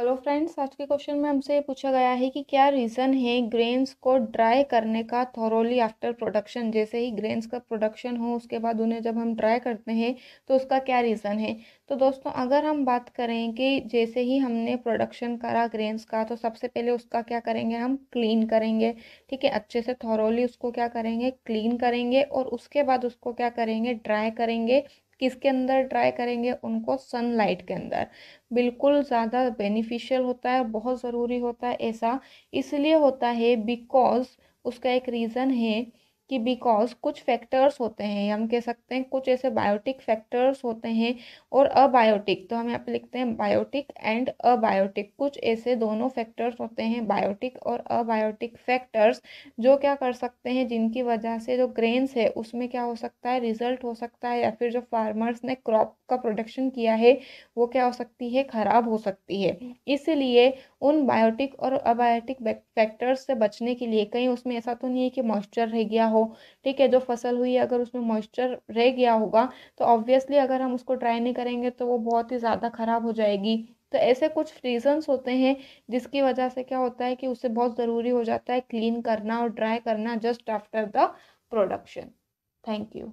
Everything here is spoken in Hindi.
हेलो फ्रेंड्स आज के क्वेश्चन में हमसे ये पूछा गया है कि क्या रीज़न है ग्रेन्स को ड्राई करने का थॉरोली आफ्टर प्रोडक्शन जैसे ही ग्रेन्स का प्रोडक्शन हो उसके बाद उन्हें जब हम ड्राई करते हैं तो उसका क्या रीज़न है तो दोस्तों अगर हम बात करें कि जैसे ही हमने प्रोडक्शन करा ग्रेन्स का तो सबसे पहले उसका क्या करेंगे हम क्लीन करेंगे ठीक है अच्छे से थॉरोली उसको क्या करेंगे क्लीन करेंगे और उसके बाद उसको क्या करेंगे ड्राई करेंगे किसके अंदर ट्राई करेंगे उनको सनलाइट के अंदर बिल्कुल ज़्यादा बेनिफिशियल होता है बहुत ज़रूरी होता है ऐसा इसलिए होता है बिकॉज उसका एक रीज़न है कि बिकॉज कुछ फैक्टर्स होते हैं हम कह सकते हैं कुछ ऐसे बायोटिक फैक्टर्स होते हैं और अबायोटिक तो हम यहाँ पे लिखते हैं बायोटिक एंड अबायोटिक कुछ ऐसे दोनों फैक्टर्स होते हैं बायोटिक और अबायोटिक फैक्टर्स जो क्या कर सकते हैं जिनकी वजह से जो ग्रेन्स है उसमें क्या हो सकता है रिजल्ट हो सकता है या फिर जो फार्मर्स ने क्रॉप का प्रोडक्शन किया है वो क्या हो सकती है ख़राब हो सकती है इसलिए उन बायोटिक और अबायोटिक फैक्टर्स से बचने के लिए कहीं उसमें ऐसा तो नहीं है कि मॉइस्चर रह गया हो ठीक है जो फसल हुई है अगर उसमें मॉइस्चर रह गया होगा तो ऑब्वियसली अगर हम उसको ड्राई नहीं करेंगे तो वो बहुत ही ज़्यादा ख़राब हो जाएगी तो ऐसे कुछ रीजन्स होते हैं जिसकी वजह से क्या होता है कि उससे बहुत ज़रूरी हो जाता है क्लीन करना और ड्राई करना just after the production thank you